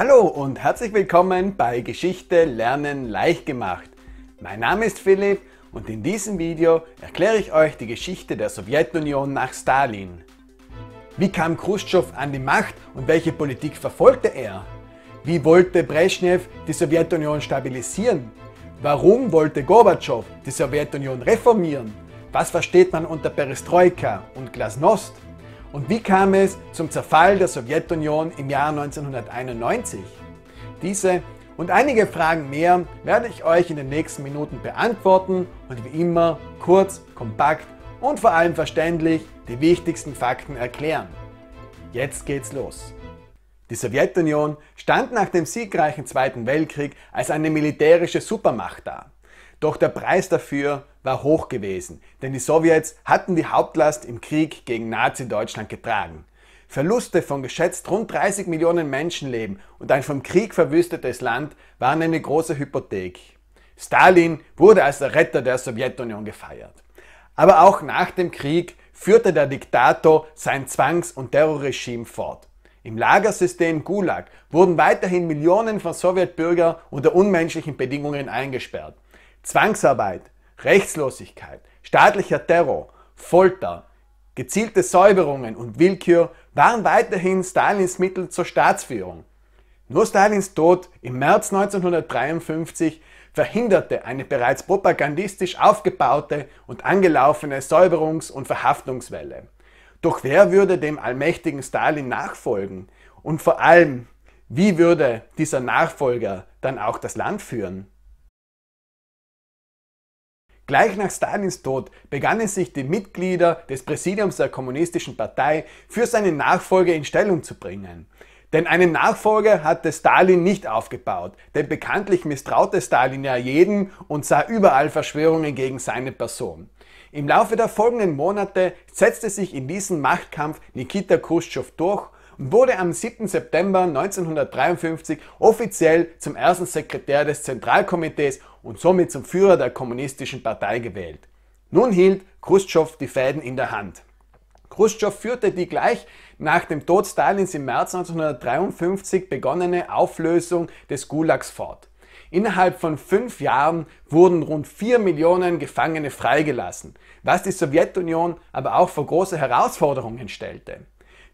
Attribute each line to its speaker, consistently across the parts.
Speaker 1: Hallo und herzlich willkommen bei Geschichte lernen leicht gemacht. Mein Name ist Philipp und in diesem Video erkläre ich euch die Geschichte der Sowjetunion nach Stalin. Wie kam Khrushchev an die Macht und welche Politik verfolgte er? Wie wollte Brezhnev die Sowjetunion stabilisieren? Warum wollte Gorbatschow die Sowjetunion reformieren? Was versteht man unter Perestroika und Glasnost? Und wie kam es zum Zerfall der Sowjetunion im Jahr 1991? Diese und einige Fragen mehr werde ich euch in den nächsten Minuten beantworten und wie immer kurz, kompakt und vor allem verständlich die wichtigsten Fakten erklären. Jetzt geht's los. Die Sowjetunion stand nach dem siegreichen Zweiten Weltkrieg als eine militärische Supermacht da. Doch der Preis dafür war hoch gewesen, denn die Sowjets hatten die Hauptlast im Krieg gegen Nazi-Deutschland getragen. Verluste von geschätzt rund 30 Millionen Menschenleben und ein vom Krieg verwüstetes Land waren eine große Hypothek. Stalin wurde als der Retter der Sowjetunion gefeiert. Aber auch nach dem Krieg führte der Diktator sein Zwangs- und Terrorregime fort. Im Lagersystem Gulag wurden weiterhin Millionen von Sowjetbürgern unter unmenschlichen Bedingungen eingesperrt. Zwangsarbeit, Rechtslosigkeit, staatlicher Terror, Folter, gezielte Säuberungen und Willkür waren weiterhin Stalins Mittel zur Staatsführung. Nur Stalins Tod im März 1953 verhinderte eine bereits propagandistisch aufgebaute und angelaufene Säuberungs- und Verhaftungswelle. Doch wer würde dem allmächtigen Stalin nachfolgen? Und vor allem, wie würde dieser Nachfolger dann auch das Land führen? Gleich nach Stalins Tod begannen sich die Mitglieder des Präsidiums der Kommunistischen Partei für seine Nachfolge in Stellung zu bringen. Denn einen Nachfolger hatte Stalin nicht aufgebaut, denn bekanntlich misstraute Stalin ja jeden und sah überall Verschwörungen gegen seine Person. Im Laufe der folgenden Monate setzte sich in diesem Machtkampf Nikita Khrushchev durch und wurde am 7. September 1953 offiziell zum ersten Sekretär des Zentralkomitees und somit zum Führer der kommunistischen Partei gewählt. Nun hielt Khrushchev die Fäden in der Hand. Khrushchev führte die gleich nach dem Tod Stalins im März 1953 begonnene Auflösung des Gulags fort. Innerhalb von fünf Jahren wurden rund vier Millionen Gefangene freigelassen, was die Sowjetunion aber auch vor große Herausforderungen stellte.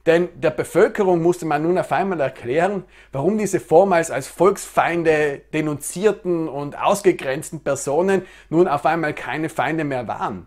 Speaker 1: Denn der Bevölkerung musste man nun auf einmal erklären, warum diese vormals als Volksfeinde denunzierten und ausgegrenzten Personen nun auf einmal keine Feinde mehr waren.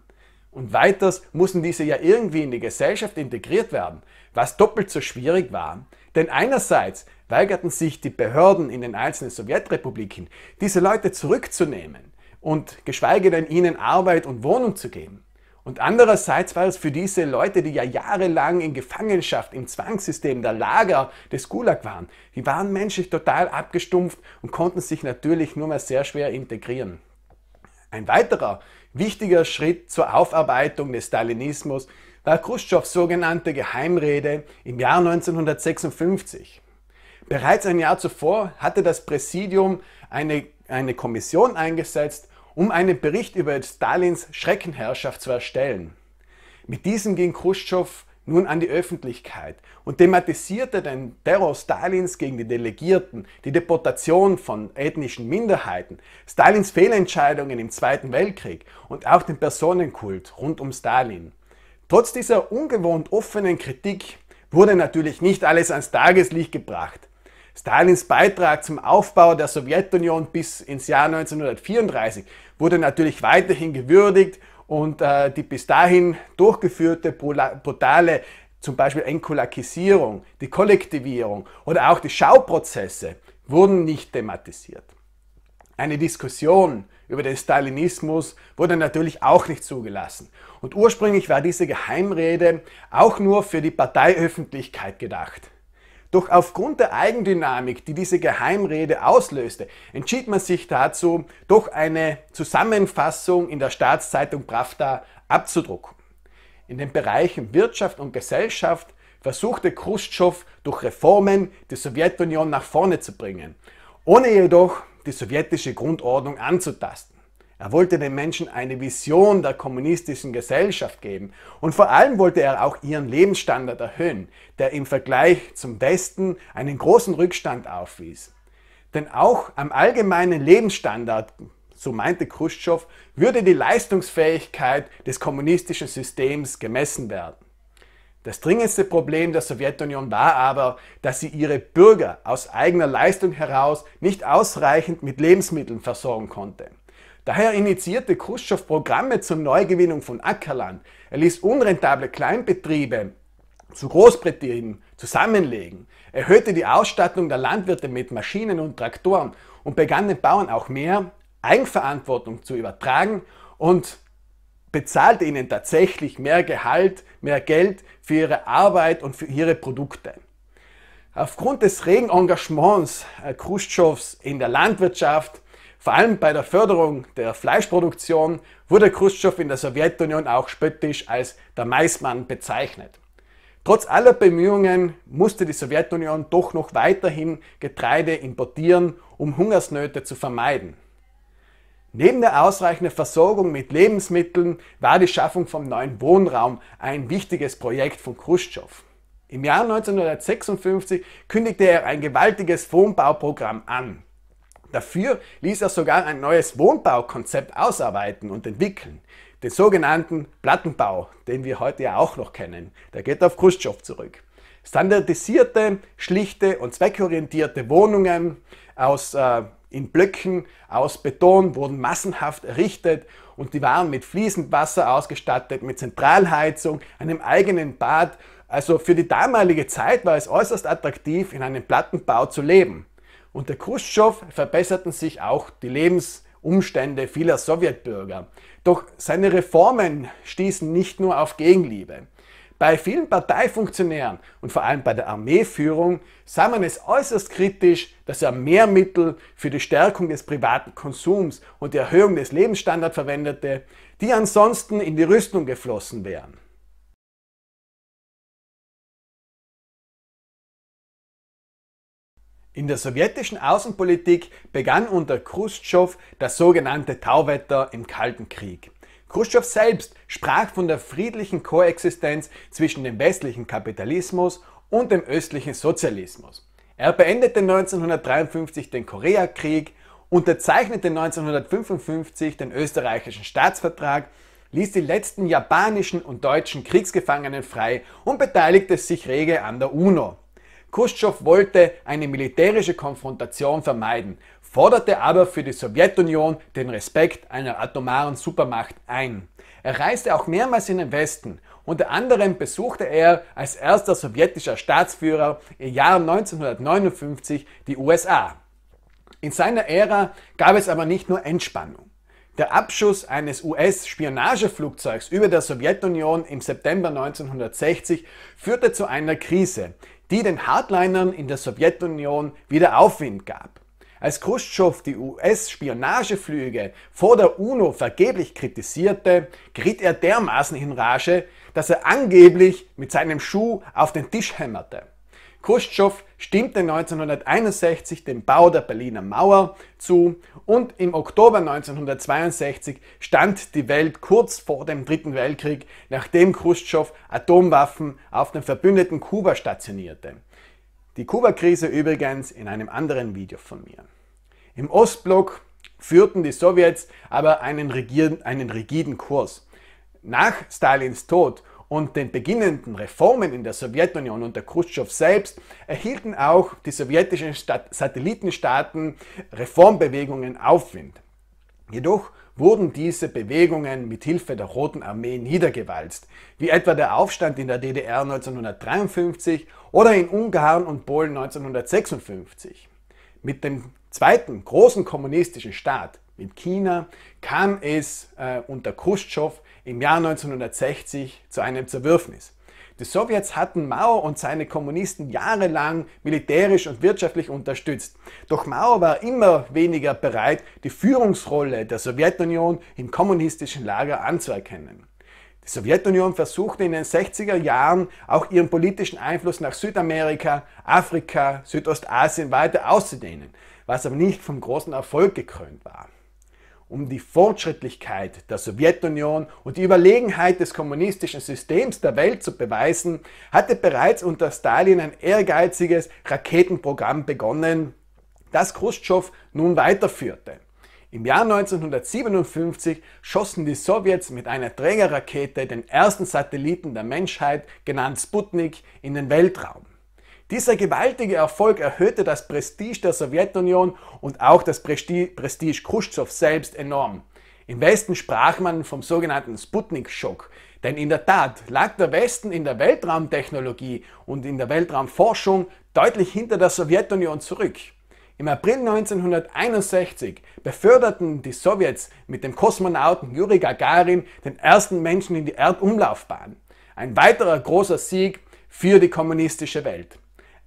Speaker 1: Und weiters mussten diese ja irgendwie in die Gesellschaft integriert werden, was doppelt so schwierig war. Denn einerseits weigerten sich die Behörden in den einzelnen Sowjetrepubliken, diese Leute zurückzunehmen und geschweige denn ihnen Arbeit und Wohnung zu geben. Und andererseits war es für diese Leute, die ja jahrelang in Gefangenschaft, im Zwangssystem der Lager des Gulag waren, die waren menschlich total abgestumpft und konnten sich natürlich nur mehr sehr schwer integrieren. Ein weiterer wichtiger Schritt zur Aufarbeitung des Stalinismus war Khrushchevs sogenannte Geheimrede im Jahr 1956. Bereits ein Jahr zuvor hatte das Präsidium eine, eine Kommission eingesetzt, um einen Bericht über Stalins Schreckenherrschaft zu erstellen. Mit diesem ging Khrushchev nun an die Öffentlichkeit und thematisierte den Terror Stalins gegen die Delegierten, die Deportation von ethnischen Minderheiten, Stalins Fehlentscheidungen im Zweiten Weltkrieg und auch den Personenkult rund um Stalin. Trotz dieser ungewohnt offenen Kritik wurde natürlich nicht alles ans Tageslicht gebracht. Stalins Beitrag zum Aufbau der Sowjetunion bis ins Jahr 1934 wurde natürlich weiterhin gewürdigt und äh, die bis dahin durchgeführte brutale zum Beispiel Enkulakisierung, die Kollektivierung oder auch die Schauprozesse wurden nicht thematisiert. Eine Diskussion über den Stalinismus wurde natürlich auch nicht zugelassen. Und ursprünglich war diese Geheimrede auch nur für die Parteiöffentlichkeit gedacht. Doch aufgrund der Eigendynamik, die diese Geheimrede auslöste, entschied man sich dazu, doch eine Zusammenfassung in der Staatszeitung Pravda abzudrucken. In den Bereichen Wirtschaft und Gesellschaft versuchte Khrushchev durch Reformen die Sowjetunion nach vorne zu bringen, ohne jedoch die sowjetische Grundordnung anzutasten. Er wollte den Menschen eine Vision der kommunistischen Gesellschaft geben und vor allem wollte er auch ihren Lebensstandard erhöhen, der im Vergleich zum Westen einen großen Rückstand aufwies. Denn auch am allgemeinen Lebensstandard, so meinte Khrushchev, würde die Leistungsfähigkeit des kommunistischen Systems gemessen werden. Das dringendste Problem der Sowjetunion war aber, dass sie ihre Bürger aus eigener Leistung heraus nicht ausreichend mit Lebensmitteln versorgen konnte. Daher initiierte Khrushchev Programme zur Neugewinnung von Ackerland. Er ließ unrentable Kleinbetriebe zu Großbetrieben zusammenlegen, erhöhte die Ausstattung der Landwirte mit Maschinen und Traktoren und begann den Bauern auch mehr Eigenverantwortung zu übertragen und bezahlte ihnen tatsächlich mehr Gehalt, mehr Geld für ihre Arbeit und für ihre Produkte. Aufgrund des regen Engagements äh, Khrushchevs in der Landwirtschaft vor allem bei der Förderung der Fleischproduktion wurde Khrushchev in der Sowjetunion auch spöttisch als der Maismann bezeichnet. Trotz aller Bemühungen musste die Sowjetunion doch noch weiterhin Getreide importieren, um Hungersnöte zu vermeiden. Neben der ausreichenden Versorgung mit Lebensmitteln war die Schaffung vom neuen Wohnraum ein wichtiges Projekt von Khrushchev. Im Jahr 1956 kündigte er ein gewaltiges Wohnbauprogramm an. Dafür ließ er sogar ein neues Wohnbaukonzept ausarbeiten und entwickeln, den sogenannten Plattenbau, den wir heute ja auch noch kennen. Der geht auf Khrushchev zurück. Standardisierte, schlichte und zweckorientierte Wohnungen aus, äh, in Blöcken aus Beton wurden massenhaft errichtet und die waren mit fließend Wasser ausgestattet, mit Zentralheizung, einem eigenen Bad. Also für die damalige Zeit war es äußerst attraktiv, in einem Plattenbau zu leben. Unter Khrushchev verbesserten sich auch die Lebensumstände vieler Sowjetbürger. Doch seine Reformen stießen nicht nur auf Gegenliebe. Bei vielen Parteifunktionären und vor allem bei der Armeeführung sah man es äußerst kritisch, dass er mehr Mittel für die Stärkung des privaten Konsums und die Erhöhung des Lebensstandards verwendete, die ansonsten in die Rüstung geflossen wären. In der sowjetischen Außenpolitik begann unter Khrushchev das sogenannte Tauwetter im Kalten Krieg. Khrushchev selbst sprach von der friedlichen Koexistenz zwischen dem westlichen Kapitalismus und dem östlichen Sozialismus. Er beendete 1953 den Koreakrieg, unterzeichnete 1955 den österreichischen Staatsvertrag, ließ die letzten japanischen und deutschen Kriegsgefangenen frei und beteiligte sich rege an der UNO. Khrushchev wollte eine militärische Konfrontation vermeiden, forderte aber für die Sowjetunion den Respekt einer atomaren Supermacht ein. Er reiste auch mehrmals in den Westen. Unter anderem besuchte er als erster sowjetischer Staatsführer im Jahr 1959 die USA. In seiner Ära gab es aber nicht nur Entspannung. Der Abschuss eines US-Spionageflugzeugs über der Sowjetunion im September 1960 führte zu einer Krise, die den Hardlinern in der Sowjetunion wieder Aufwind gab. Als Khrushchev die US-Spionageflüge vor der UNO vergeblich kritisierte, geriet er dermaßen in Rage, dass er angeblich mit seinem Schuh auf den Tisch hämmerte. Khrushchev stimmte 1961 dem Bau der Berliner Mauer zu und im Oktober 1962 stand die Welt kurz vor dem Dritten Weltkrieg, nachdem Khrushchev Atomwaffen auf den verbündeten Kuba stationierte. Die Kuba-Krise übrigens in einem anderen Video von mir. Im Ostblock führten die Sowjets aber einen, einen rigiden Kurs. Nach Stalins Tod und den beginnenden Reformen in der Sowjetunion unter Khrushchev selbst erhielten auch die sowjetischen Stat Satellitenstaaten Reformbewegungen Aufwind. Jedoch wurden diese Bewegungen mit Hilfe der Roten Armee niedergewalzt, wie etwa der Aufstand in der DDR 1953 oder in Ungarn und Polen 1956. Mit dem zweiten großen kommunistischen Staat, mit China, kam es äh, unter Khrushchev im Jahr 1960 zu einem Zerwürfnis. Die Sowjets hatten Mao und seine Kommunisten jahrelang militärisch und wirtschaftlich unterstützt. Doch Mao war immer weniger bereit, die Führungsrolle der Sowjetunion im kommunistischen Lager anzuerkennen. Die Sowjetunion versuchte in den 60er Jahren auch ihren politischen Einfluss nach Südamerika, Afrika, Südostasien weiter auszudehnen, was aber nicht vom großen Erfolg gekrönt war um die Fortschrittlichkeit der Sowjetunion und die Überlegenheit des kommunistischen Systems der Welt zu beweisen, hatte bereits unter Stalin ein ehrgeiziges Raketenprogramm begonnen, das Khrushchev nun weiterführte. Im Jahr 1957 schossen die Sowjets mit einer Trägerrakete den ersten Satelliten der Menschheit, genannt Sputnik, in den Weltraum. Dieser gewaltige Erfolg erhöhte das Prestige der Sowjetunion und auch das Prestige Khrushchev selbst enorm. Im Westen sprach man vom sogenannten Sputnik-Schock, denn in der Tat lag der Westen in der Weltraumtechnologie und in der Weltraumforschung deutlich hinter der Sowjetunion zurück. Im April 1961 beförderten die Sowjets mit dem Kosmonauten Juri Gagarin den ersten Menschen in die Erdumlaufbahn. Ein weiterer großer Sieg für die kommunistische Welt.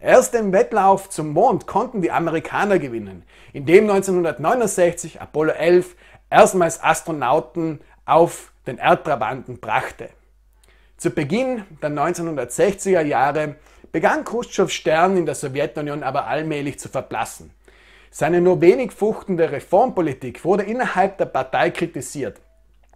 Speaker 1: Erst im Wettlauf zum Mond konnten die Amerikaner gewinnen, indem 1969 Apollo 11 erstmals Astronauten auf den Erdtrabanten brachte. Zu Beginn der 1960er Jahre begann Khrushchevs Stern in der Sowjetunion aber allmählich zu verblassen. Seine nur wenig fuchtende Reformpolitik wurde innerhalb der Partei kritisiert.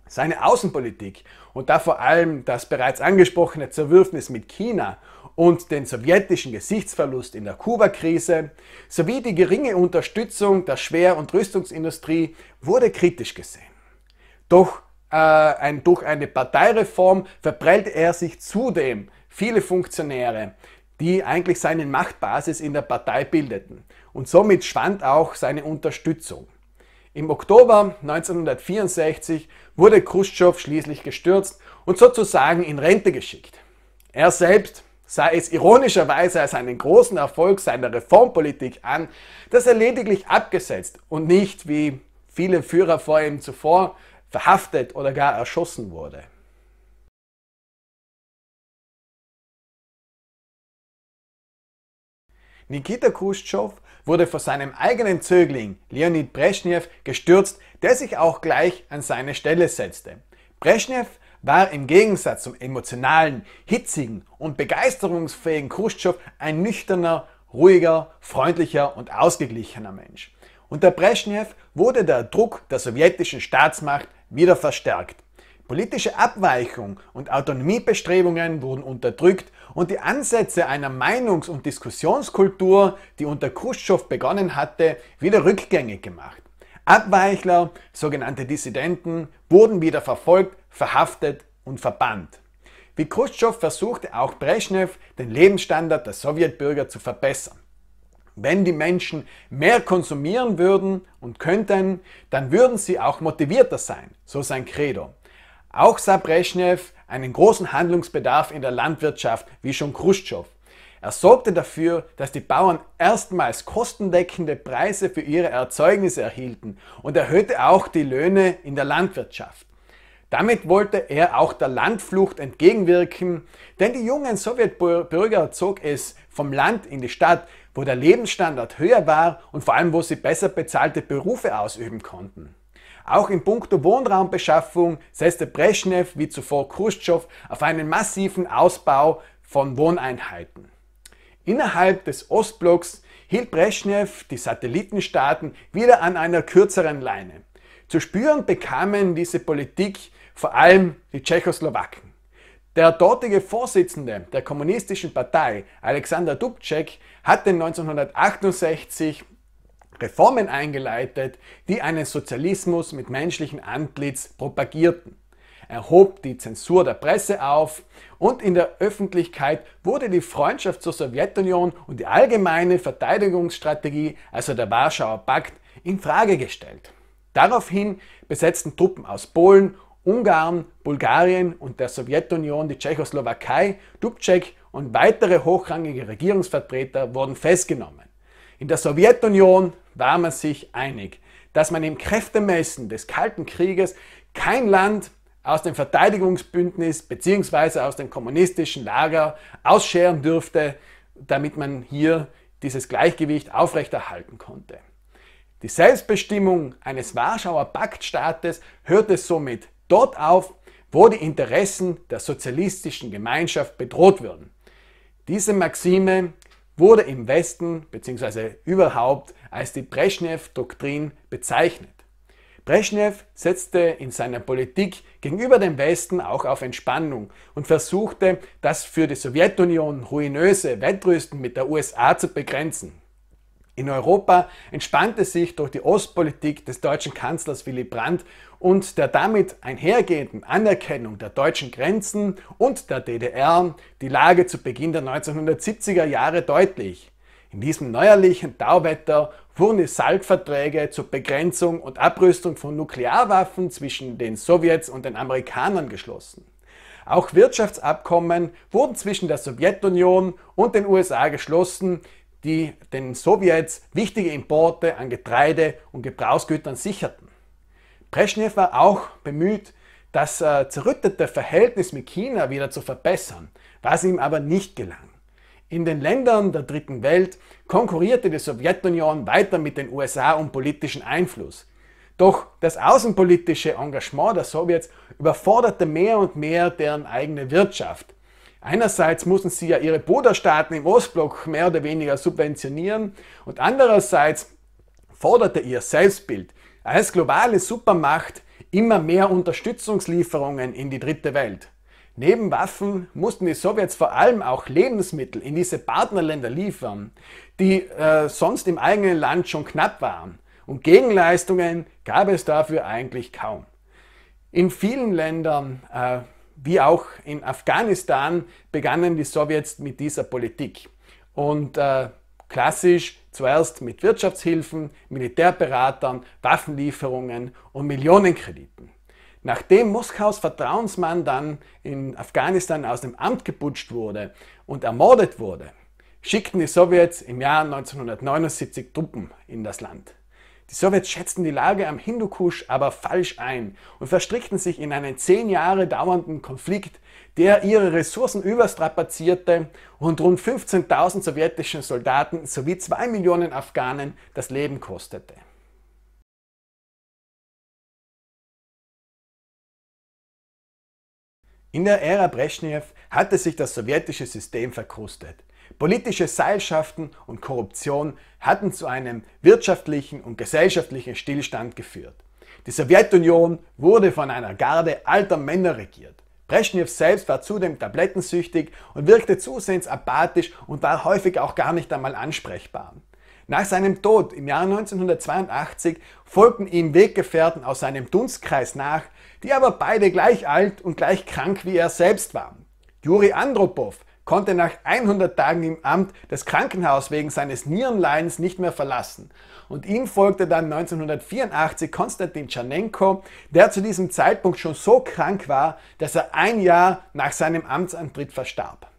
Speaker 1: Seine Außenpolitik und da vor allem das bereits angesprochene Zerwürfnis mit China und den sowjetischen Gesichtsverlust in der Kuba-Krise sowie die geringe Unterstützung der Schwer- und Rüstungsindustrie wurde kritisch gesehen. Doch äh, ein, durch eine Parteireform verprellte er sich zudem viele Funktionäre, die eigentlich seine Machtbasis in der Partei bildeten. Und somit schwand auch seine Unterstützung. Im Oktober 1964 wurde Khrushchev schließlich gestürzt und sozusagen in Rente geschickt. Er selbst sah es ironischerweise als einen großen Erfolg seiner Reformpolitik an, dass er lediglich abgesetzt und nicht wie viele Führer vor ihm zuvor verhaftet oder gar erschossen wurde. Nikita Khrushchev wurde vor seinem eigenen Zögling Leonid Brezhnev gestürzt, der sich auch gleich an seine Stelle setzte. Brezhnev war im Gegensatz zum emotionalen, hitzigen und begeisterungsfähigen Khrushchev ein nüchterner, ruhiger, freundlicher und ausgeglichener Mensch. Unter Brezhnev wurde der Druck der sowjetischen Staatsmacht wieder verstärkt. Politische Abweichung und Autonomiebestrebungen wurden unterdrückt und die Ansätze einer Meinungs- und Diskussionskultur, die unter Khrushchev begonnen hatte, wieder rückgängig gemacht. Abweichler, sogenannte Dissidenten, wurden wieder verfolgt, verhaftet und verbannt. Wie Khrushchev versuchte auch Brezhnev, den Lebensstandard der Sowjetbürger zu verbessern. Wenn die Menschen mehr konsumieren würden und könnten, dann würden sie auch motivierter sein, so sein Credo. Auch sah Brezhnev einen großen Handlungsbedarf in der Landwirtschaft, wie schon Khrushchev. Er sorgte dafür, dass die Bauern erstmals kostendeckende Preise für ihre Erzeugnisse erhielten und erhöhte auch die Löhne in der Landwirtschaft. Damit wollte er auch der Landflucht entgegenwirken, denn die jungen Sowjetbürger zog es vom Land in die Stadt, wo der Lebensstandard höher war und vor allem wo sie besser bezahlte Berufe ausüben konnten auch in puncto Wohnraumbeschaffung setzte Brezhnev wie zuvor Khrushchev auf einen massiven Ausbau von Wohneinheiten. Innerhalb des Ostblocks hielt Brezhnev die Satellitenstaaten wieder an einer kürzeren Leine. Zu spüren bekamen diese Politik vor allem die Tschechoslowaken. Der dortige Vorsitzende der Kommunistischen Partei, Alexander Dubček, hatte 1968 Reformen eingeleitet, die einen Sozialismus mit menschlichem Antlitz propagierten. Er hob die Zensur der Presse auf und in der Öffentlichkeit wurde die Freundschaft zur Sowjetunion und die allgemeine Verteidigungsstrategie, also der Warschauer Pakt, in Frage gestellt. Daraufhin besetzten Truppen aus Polen, Ungarn, Bulgarien und der Sowjetunion die Tschechoslowakei, Dubček und weitere hochrangige Regierungsvertreter wurden festgenommen. In der Sowjetunion war man sich einig, dass man im Kräftemessen des Kalten Krieges kein Land aus dem Verteidigungsbündnis bzw. aus dem kommunistischen Lager ausscheren dürfte, damit man hier dieses Gleichgewicht aufrechterhalten konnte. Die Selbstbestimmung eines Warschauer Paktstaates hörte somit dort auf, wo die Interessen der sozialistischen Gemeinschaft bedroht würden. Diese Maxime wurde im Westen bzw. überhaupt als die Brezhnev-Doktrin bezeichnet. Brezhnev setzte in seiner Politik gegenüber dem Westen auch auf Entspannung und versuchte, das für die Sowjetunion ruinöse Wettrüsten mit der USA zu begrenzen. In Europa entspannte sich durch die Ostpolitik des deutschen Kanzlers Willy Brandt und der damit einhergehenden Anerkennung der deutschen Grenzen und der DDR die Lage zu Beginn der 1970er Jahre deutlich. In diesem neuerlichen Tauwetter wurden die SALK-Verträge zur Begrenzung und Abrüstung von Nuklearwaffen zwischen den Sowjets und den Amerikanern geschlossen. Auch Wirtschaftsabkommen wurden zwischen der Sowjetunion und den USA geschlossen, die den Sowjets wichtige Importe an Getreide und Gebrauchsgütern sicherten. Brezhnev war auch bemüht, das äh, zerrüttete Verhältnis mit China wieder zu verbessern, was ihm aber nicht gelang. In den Ländern der dritten Welt konkurrierte die Sowjetunion weiter mit den USA um politischen Einfluss. Doch das außenpolitische Engagement der Sowjets überforderte mehr und mehr deren eigene Wirtschaft. Einerseits mussten sie ja ihre Bruderstaaten im Ostblock mehr oder weniger subventionieren und andererseits forderte ihr Selbstbild als globale Supermacht immer mehr Unterstützungslieferungen in die dritte Welt. Neben Waffen mussten die Sowjets vor allem auch Lebensmittel in diese Partnerländer liefern, die äh, sonst im eigenen Land schon knapp waren. Und Gegenleistungen gab es dafür eigentlich kaum. In vielen Ländern, äh, wie auch in Afghanistan, begannen die Sowjets mit dieser Politik. Und äh, klassisch zuerst mit Wirtschaftshilfen, Militärberatern, Waffenlieferungen und Millionenkrediten. Nachdem Moskaus Vertrauensmann dann in Afghanistan aus dem Amt geputscht wurde und ermordet wurde, schickten die Sowjets im Jahr 1979 Truppen in das Land. Die Sowjets schätzten die Lage am Hindukusch aber falsch ein und verstrickten sich in einen zehn Jahre dauernden Konflikt, der ihre Ressourcen überstrapazierte und rund 15.000 sowjetischen Soldaten sowie zwei Millionen Afghanen das Leben kostete. In der Ära Brezhnev hatte sich das sowjetische System verkrustet. Politische Seilschaften und Korruption hatten zu einem wirtschaftlichen und gesellschaftlichen Stillstand geführt. Die Sowjetunion wurde von einer Garde alter Männer regiert. Brezhnev selbst war zudem tablettensüchtig und wirkte zusehends apathisch und war häufig auch gar nicht einmal ansprechbar. Nach seinem Tod im Jahr 1982 folgten ihm Weggefährten aus seinem Dunstkreis nach, die aber beide gleich alt und gleich krank wie er selbst waren. Juri Andropow konnte nach 100 Tagen im Amt das Krankenhaus wegen seines Nierenleidens nicht mehr verlassen. Und ihm folgte dann 1984 Konstantin Tschernenko, der zu diesem Zeitpunkt schon so krank war, dass er ein Jahr nach seinem Amtsantritt verstarb.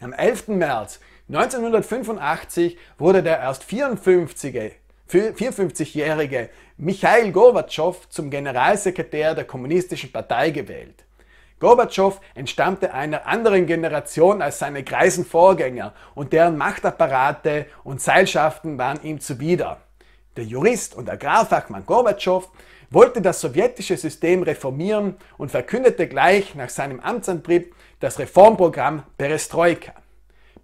Speaker 1: Am 11. März 1985 wurde der erst 54-jährige Michail Gorbatschow zum Generalsekretär der Kommunistischen Partei gewählt. Gorbatschow entstammte einer anderen Generation als seine greisen Vorgänger und deren Machtapparate und Seilschaften waren ihm zuwider. Der Jurist und Agrarfachmann Gorbatschow wollte das sowjetische System reformieren und verkündete gleich nach seinem Amtsantritt das Reformprogramm Perestroika.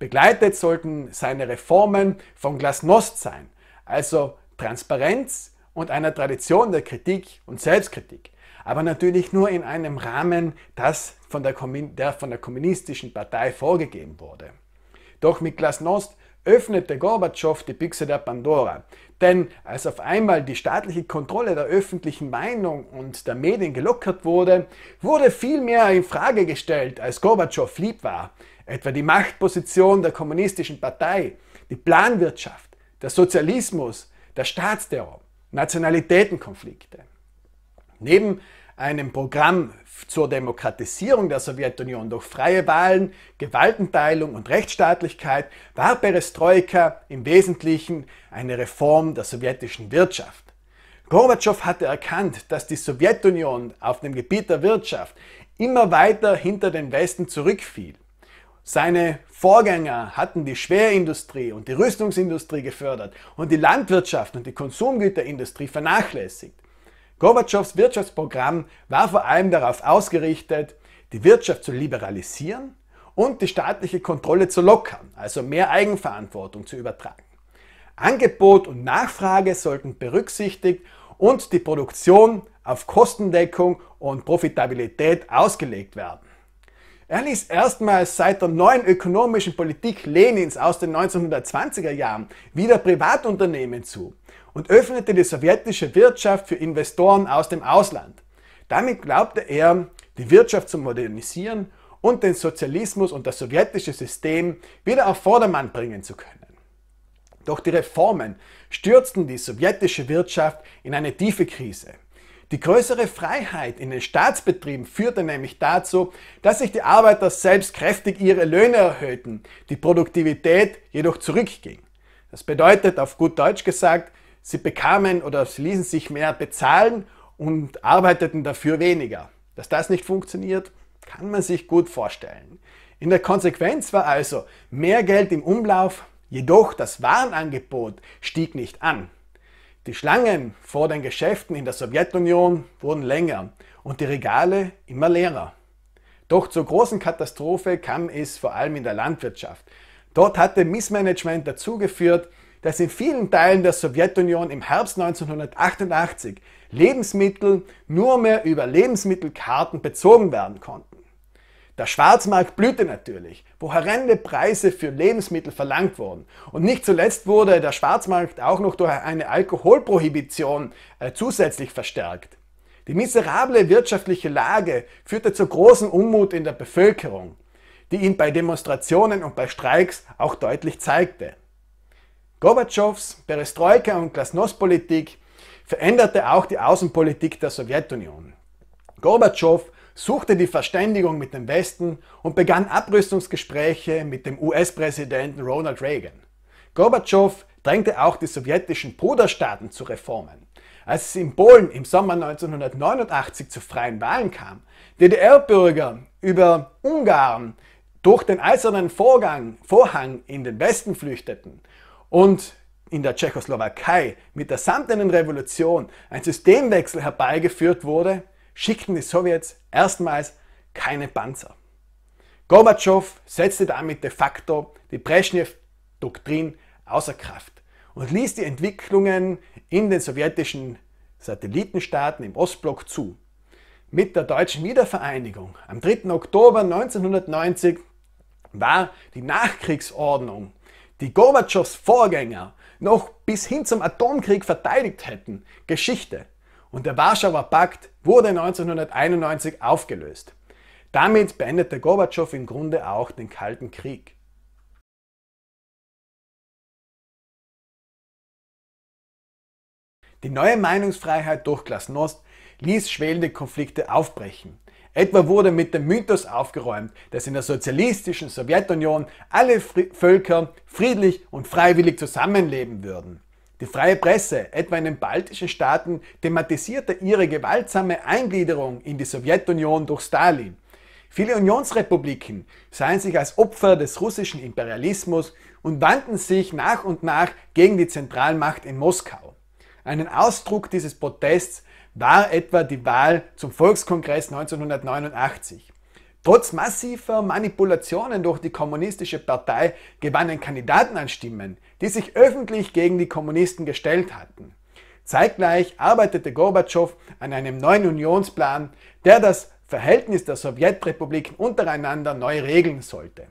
Speaker 1: Begleitet sollten seine Reformen von Glasnost sein, also Transparenz, und einer Tradition der Kritik und Selbstkritik, aber natürlich nur in einem Rahmen, das von der, der von der kommunistischen Partei vorgegeben wurde. Doch mit Glasnost öffnete Gorbatschow die Büchse der Pandora. Denn als auf einmal die staatliche Kontrolle der öffentlichen Meinung und der Medien gelockert wurde, wurde viel mehr in Frage gestellt, als Gorbatschow lieb war. Etwa die Machtposition der kommunistischen Partei, die Planwirtschaft, der Sozialismus, der Staatsterror. Nationalitätenkonflikte. Neben einem Programm zur Demokratisierung der Sowjetunion durch freie Wahlen, Gewaltenteilung und Rechtsstaatlichkeit war Perestroika im Wesentlichen eine Reform der sowjetischen Wirtschaft. Gorbatschow hatte erkannt, dass die Sowjetunion auf dem Gebiet der Wirtschaft immer weiter hinter den Westen zurückfiel. Seine Vorgänger hatten die Schwerindustrie und die Rüstungsindustrie gefördert und die Landwirtschaft und die Konsumgüterindustrie vernachlässigt. Gorbatschows Wirtschaftsprogramm war vor allem darauf ausgerichtet, die Wirtschaft zu liberalisieren und die staatliche Kontrolle zu lockern, also mehr Eigenverantwortung zu übertragen. Angebot und Nachfrage sollten berücksichtigt und die Produktion auf Kostendeckung und Profitabilität ausgelegt werden. Er ließ erstmals seit der neuen ökonomischen Politik Lenins aus den 1920er Jahren wieder Privatunternehmen zu und öffnete die sowjetische Wirtschaft für Investoren aus dem Ausland. Damit glaubte er, die Wirtschaft zu modernisieren und den Sozialismus und das sowjetische System wieder auf Vordermann bringen zu können. Doch die Reformen stürzten die sowjetische Wirtschaft in eine tiefe Krise. Die größere Freiheit in den Staatsbetrieben führte nämlich dazu, dass sich die Arbeiter selbst kräftig ihre Löhne erhöhten, die Produktivität jedoch zurückging. Das bedeutet auf gut Deutsch gesagt, sie bekamen oder sie ließen sich mehr bezahlen und arbeiteten dafür weniger. Dass das nicht funktioniert, kann man sich gut vorstellen. In der Konsequenz war also mehr Geld im Umlauf, jedoch das Warenangebot stieg nicht an. Die Schlangen vor den Geschäften in der Sowjetunion wurden länger und die Regale immer leerer. Doch zur großen Katastrophe kam es vor allem in der Landwirtschaft. Dort hatte Missmanagement dazu geführt, dass in vielen Teilen der Sowjetunion im Herbst 1988 Lebensmittel nur mehr über Lebensmittelkarten bezogen werden konnten. Der Schwarzmarkt blühte natürlich, wo horrende Preise für Lebensmittel verlangt wurden. Und nicht zuletzt wurde der Schwarzmarkt auch noch durch eine Alkoholprohibition äh, zusätzlich verstärkt. Die miserable wirtschaftliche Lage führte zu großem Unmut in der Bevölkerung, die ihn bei Demonstrationen und bei Streiks auch deutlich zeigte. Gorbatschows Perestroika- und Glasnost-Politik veränderte auch die Außenpolitik der Sowjetunion. Gorbatschow suchte die Verständigung mit dem Westen und begann Abrüstungsgespräche mit dem US-Präsidenten Ronald Reagan. Gorbatschow drängte auch die sowjetischen Bruderstaaten zu Reformen. Als es in Polen im Sommer 1989 zu freien Wahlen kam, DDR-Bürger über Ungarn durch den eisernen Vorgang, Vorhang in den Westen flüchteten und in der Tschechoslowakei mit der samtenen Revolution ein Systemwechsel herbeigeführt wurde, schickten die Sowjets erstmals keine Panzer. Gorbatschow setzte damit de facto die Brezhnev-Doktrin außer Kraft und ließ die Entwicklungen in den sowjetischen Satellitenstaaten im Ostblock zu. Mit der deutschen Wiedervereinigung am 3. Oktober 1990 war die Nachkriegsordnung, die Gorbatschows Vorgänger noch bis hin zum Atomkrieg verteidigt hätten, Geschichte und der Warschauer Pakt wurde 1991 aufgelöst. Damit beendete Gorbatschow im Grunde auch den Kalten Krieg. Die neue Meinungsfreiheit durch Glasnost ließ schwelende Konflikte aufbrechen. Etwa wurde mit dem Mythos aufgeräumt, dass in der sozialistischen Sowjetunion alle Fri Völker friedlich und freiwillig zusammenleben würden. Die freie Presse, etwa in den baltischen Staaten, thematisierte ihre gewaltsame Eingliederung in die Sowjetunion durch Stalin. Viele Unionsrepubliken sahen sich als Opfer des russischen Imperialismus und wandten sich nach und nach gegen die Zentralmacht in Moskau. Einen Ausdruck dieses Protests war etwa die Wahl zum Volkskongress 1989. Trotz massiver Manipulationen durch die kommunistische Partei gewannen Kandidaten an Stimmen, die sich öffentlich gegen die Kommunisten gestellt hatten. Zeitgleich arbeitete Gorbatschow an einem neuen Unionsplan, der das Verhältnis der Sowjetrepubliken untereinander neu regeln sollte.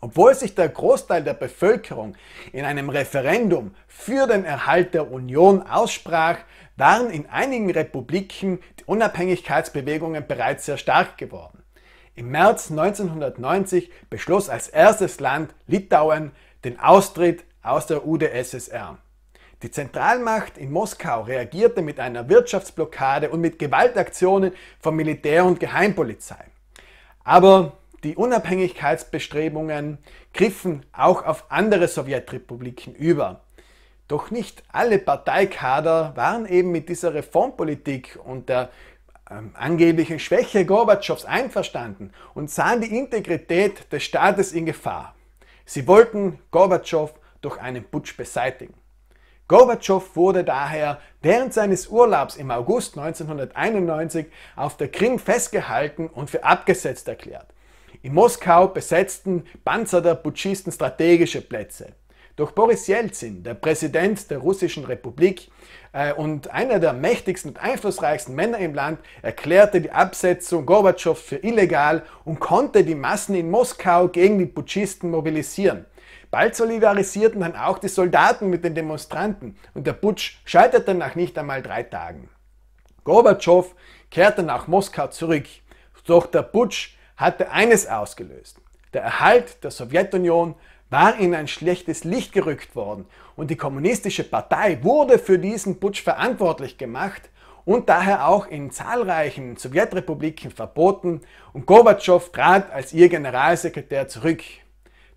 Speaker 1: Obwohl sich der Großteil der Bevölkerung in einem Referendum für den Erhalt der Union aussprach, waren in einigen Republiken die Unabhängigkeitsbewegungen bereits sehr stark geworden. Im März 1990 beschloss als erstes Land Litauen den Austritt aus der UdSSR. Die Zentralmacht in Moskau reagierte mit einer Wirtschaftsblockade und mit Gewaltaktionen von Militär und Geheimpolizei. Aber die Unabhängigkeitsbestrebungen griffen auch auf andere Sowjetrepubliken über. Doch nicht alle Parteikader waren eben mit dieser Reformpolitik und der ähm, angebliche Schwäche Gorbatschows einverstanden und sahen die Integrität des Staates in Gefahr. Sie wollten Gorbatschow durch einen Putsch beseitigen. Gorbatschow wurde daher während seines Urlaubs im August 1991 auf der Krim festgehalten und für abgesetzt erklärt. In Moskau besetzten Panzer der Putschisten strategische Plätze. Doch Boris Jelzin, der Präsident der Russischen Republik äh, und einer der mächtigsten und einflussreichsten Männer im Land, erklärte die Absetzung Gorbatschow für illegal und konnte die Massen in Moskau gegen die Putschisten mobilisieren. Bald solidarisierten dann auch die Soldaten mit den Demonstranten und der Putsch scheiterte nach nicht einmal drei Tagen. Gorbatschow kehrte nach Moskau zurück, doch der Putsch hatte eines ausgelöst, der Erhalt der Sowjetunion war in ein schlechtes Licht gerückt worden und die kommunistische Partei wurde für diesen Putsch verantwortlich gemacht und daher auch in zahlreichen Sowjetrepubliken verboten und Gorbatschow trat als ihr Generalsekretär zurück.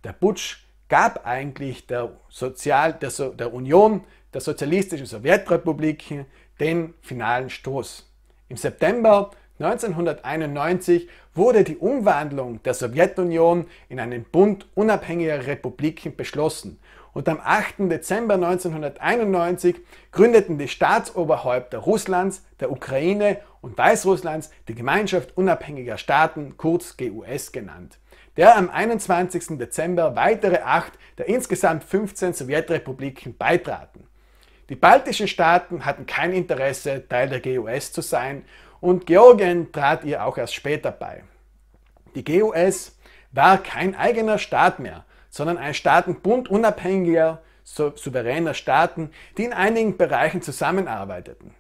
Speaker 1: Der Putsch gab eigentlich der, Sozial, der, so der Union der sozialistischen Sowjetrepubliken den finalen Stoß. Im September 1991 wurde die Umwandlung der Sowjetunion in einen Bund unabhängiger Republiken beschlossen und am 8. Dezember 1991 gründeten die Staatsoberhäupter Russlands, der Ukraine und Weißrusslands die Gemeinschaft unabhängiger Staaten, kurz GUS genannt, der am 21. Dezember weitere acht der insgesamt 15 Sowjetrepubliken beitraten. Die baltischen Staaten hatten kein Interesse, Teil der GUS zu sein und Georgien trat ihr auch erst später bei. Die GUS war kein eigener Staat mehr, sondern ein Staatenbund unabhängiger, souveräner Staaten, die in einigen Bereichen zusammenarbeiteten.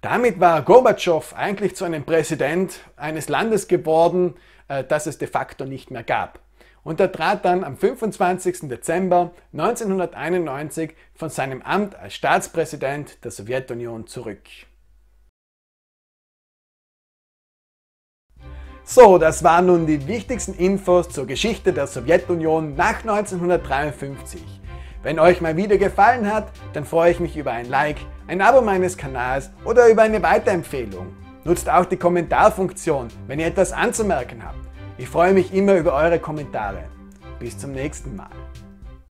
Speaker 1: Damit war Gorbatschow eigentlich zu einem Präsident eines Landes geworden, äh, das es de facto nicht mehr gab. Und er trat dann am 25. Dezember 1991 von seinem Amt als Staatspräsident der Sowjetunion zurück. So, das waren nun die wichtigsten Infos zur Geschichte der Sowjetunion nach 1953. Wenn euch mein Video gefallen hat, dann freue ich mich über ein Like, ein Abo meines Kanals oder über eine Weiterempfehlung. Nutzt auch die Kommentarfunktion, wenn ihr etwas anzumerken habt. Ich freue mich immer über eure Kommentare. Bis zum nächsten Mal.